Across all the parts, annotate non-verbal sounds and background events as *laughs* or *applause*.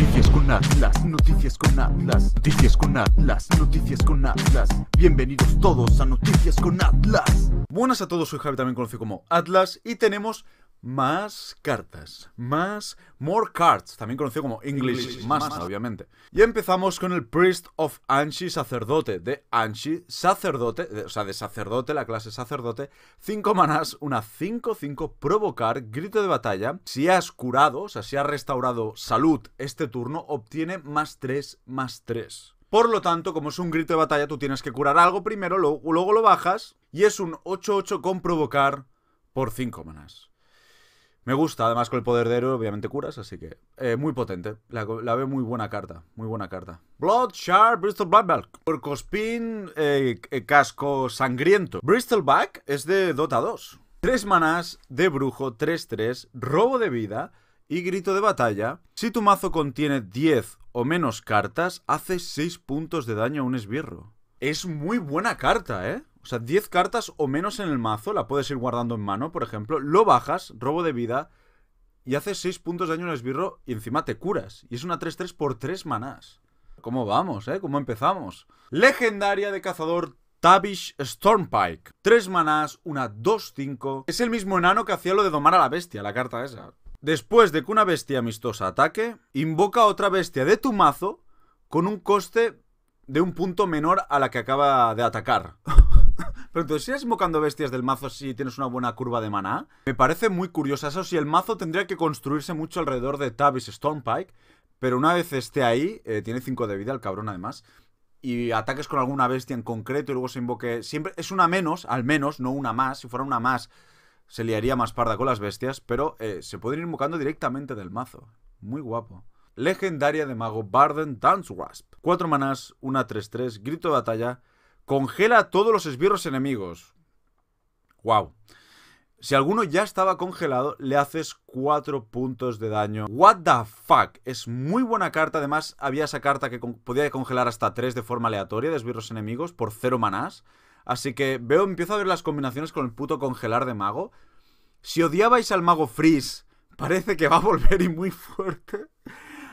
Noticias con Atlas, noticias con Atlas, noticias con Atlas, noticias con Atlas. Bienvenidos todos a Noticias con Atlas. Buenas a todos, soy Javi, también conocido como Atlas, y tenemos más cartas, más more cards, también conocido como English, más, obviamente. Y empezamos con el Priest of Anshi, sacerdote de Anshi, sacerdote, o sea, de sacerdote, la clase sacerdote, 5 manas, una 5-5, provocar, grito de batalla. Si has curado, o sea, si has restaurado salud este turno, obtiene más 3, más 3. Por lo tanto, como es un grito de batalla, tú tienes que curar algo primero, luego, luego lo bajas, y es un 8-8 con provocar por 5 manas. Me gusta, además con el poder de héroe, obviamente curas, así que eh, muy potente. La, ve veo muy buena carta, muy buena carta. Blood Shard, Bristol Blackback. Porcospin, eh, eh, casco sangriento. Bristol Back es de Dota 2. 3 manás de brujo, 3-3, robo de vida y grito de batalla. Si tu mazo contiene 10 o menos cartas, hace 6 puntos de daño a un esbirro. Es muy buena carta, ¿eh? O sea, 10 cartas o menos en el mazo, la puedes ir guardando en mano, por ejemplo. Lo bajas, robo de vida, y haces 6 puntos de daño al esbirro y encima te curas. Y es una 3-3 por 3 manás. ¿Cómo vamos, eh? ¿Cómo empezamos? Legendaria de cazador Tavish Stormpike. 3 manás, una 2-5. Es el mismo enano que hacía lo de domar a la bestia, la carta esa. Después de que una bestia amistosa ataque, invoca a otra bestia de tu mazo con un coste de un punto menor a la que acaba de atacar. *laughs* Pero si sigues invocando bestias del mazo si tienes una buena curva de maná. Me parece muy curioso. Eso Si el mazo tendría que construirse mucho alrededor de Tabis Stormpike. Pero una vez esté ahí, eh, tiene 5 de vida el cabrón además. Y ataques con alguna bestia en concreto y luego se invoque. Siempre es una menos, al menos, no una más. Si fuera una más, se liaría más parda con las bestias. Pero eh, se puede ir invocando directamente del mazo. Muy guapo. Legendaria de mago Barden Dance Wasp. 4 manás, una 3-3, grito de batalla. Congela a todos los esbirros enemigos. Wow. Si alguno ya estaba congelado, le haces 4 puntos de daño. What the fuck. Es muy buena carta. Además, había esa carta que podía congelar hasta 3 de forma aleatoria de esbirros enemigos por 0 manás. Así que veo, empiezo a ver las combinaciones con el puto congelar de mago. Si odiabais al mago Freeze, parece que va a volver y muy fuerte.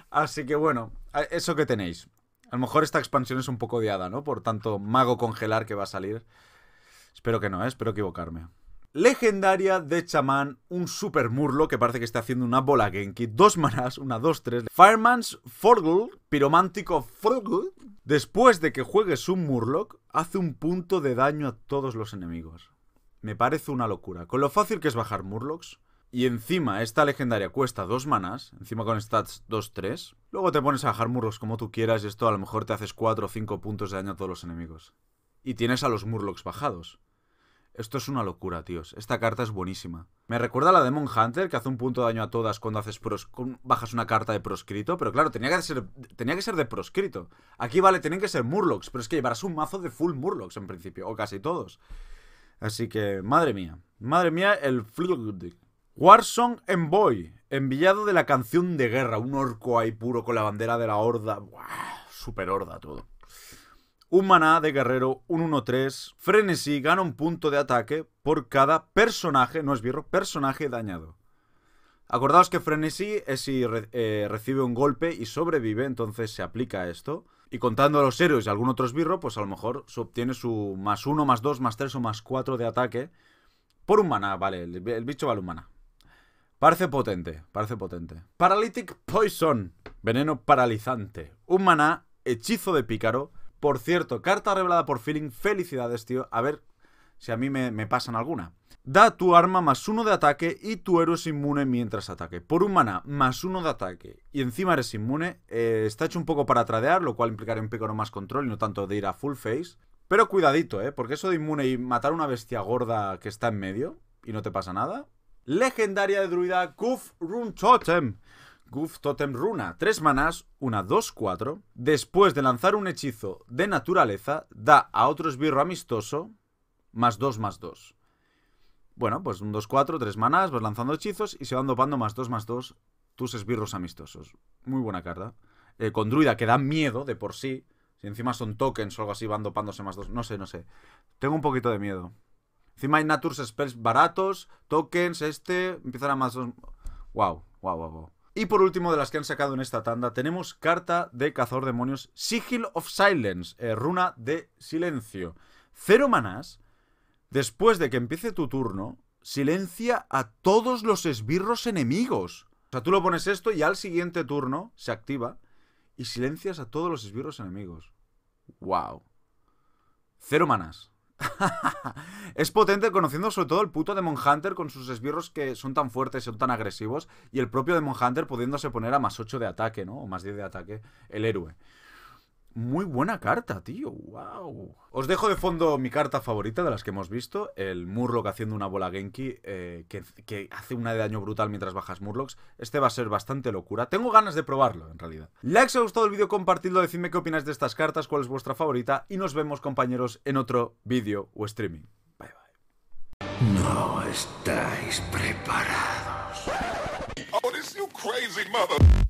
Así que bueno, eso que tenéis. A lo mejor esta expansión es un poco odiada, ¿no? Por tanto mago congelar que va a salir. Espero que no, ¿eh? espero equivocarme. Legendaria de chamán, un super murlo que parece que está haciendo una bola Genki. Dos manas, una, dos, tres. Fireman's Forgul, piromántico Forgul. Después de que juegues un murloc, hace un punto de daño a todos los enemigos. Me parece una locura. Con lo fácil que es bajar murlocs, y encima esta legendaria cuesta dos manas, encima con stats 2-3, luego te pones a bajar murlocs como tú quieras y esto a lo mejor te haces 4 o 5 puntos de daño a todos los enemigos. Y tienes a los Murlocs bajados. Esto es una locura, tíos. Esta carta es buenísima. Me recuerda a la Demon Hunter, que hace un punto de daño a todas cuando haces bajas una carta de proscrito, pero claro, tenía que, ser, tenía que ser de proscrito. Aquí, vale, tienen que ser Murlocs, pero es que llevarás un mazo de full Murlocs en principio, o casi todos. Así que, madre mía. Madre mía, el Flugdick. Warzone Envoy, enviado de la canción de guerra. Un orco ahí puro con la bandera de la horda. super horda todo. Un maná de guerrero, un 1-3. Frenesí gana un punto de ataque por cada personaje, no es birro, personaje dañado. Acordaos que Frenesí es si eh, recibe un golpe y sobrevive, entonces se aplica esto. Y contando a los héroes y algún otro birro pues a lo mejor se obtiene su más 1, más 2, más 3 o más 4 de ataque por un maná, vale, el, el bicho vale un maná. Parece potente, parece potente. Paralytic Poison, veneno paralizante. Un maná, hechizo de pícaro. Por cierto, carta revelada por Feeling. Felicidades, tío. A ver si a mí me, pasan alguna. Da tu arma más uno de ataque y tu héroe es inmune mientras ataque. Por un maná, más uno de ataque y encima eres inmune. Eh, está hecho un poco para tradear, lo cual implicaría un pícaro más control y no tanto de ir a full face. Pero cuidadito, ¿eh? Porque eso de inmune y matar a una bestia gorda que está en medio y no te pasa nada, legendaria de druida Guf Run Totem. Guf Totem Runa, Tres manas una dos cuatro Después de lanzar un hechizo de naturaleza, da a otro esbirro amistoso más dos, más dos. Bueno, pues un 2-4, 3 manas vas lanzando hechizos y se van dopando más dos, más dos tus esbirros amistosos. Muy buena carta. Eh, con druida que da miedo de por sí. Si encima son tokens o algo así, van dopándose más dos. No sé, no sé. Tengo un poquito de miedo. Encima hay Natures Spells baratos, tokens, este, empiezan a más... Wow, wow, wow, Y por último, de las que han sacado en esta tanda, tenemos carta de cazador demonios Sigil of Silence, eh, runa de silencio. Cero manás. Después de que empiece tu turno, silencia a todos los esbirros enemigos. O sea, tú lo pones esto y al siguiente turno se activa y silencias a todos los esbirros enemigos. ¡Wow! Cero manás. *laughs* es potente conociendo sobre todo el puto Demon Hunter con sus esbirros que son tan fuertes, son tan agresivos. Y el propio Demon Hunter pudiéndose poner a más 8 de ataque, ¿no? O más 10 de ataque, el héroe. Muy buena carta, tío. ¡Wow! Os dejo de fondo mi carta favorita de las que hemos visto: el Murloc haciendo una bola Genki eh, que, hace una de daño brutal mientras bajas murlocks Este va a ser bastante locura. Tengo ganas de probarlo, en realidad. Like si os ha gustado el vídeo, compartidlo, decidme qué opináis de estas cartas, cuál es vuestra favorita. Y nos vemos, compañeros, en otro vídeo o streaming. Bye bye. No estáis preparados. Oh, crazy mother.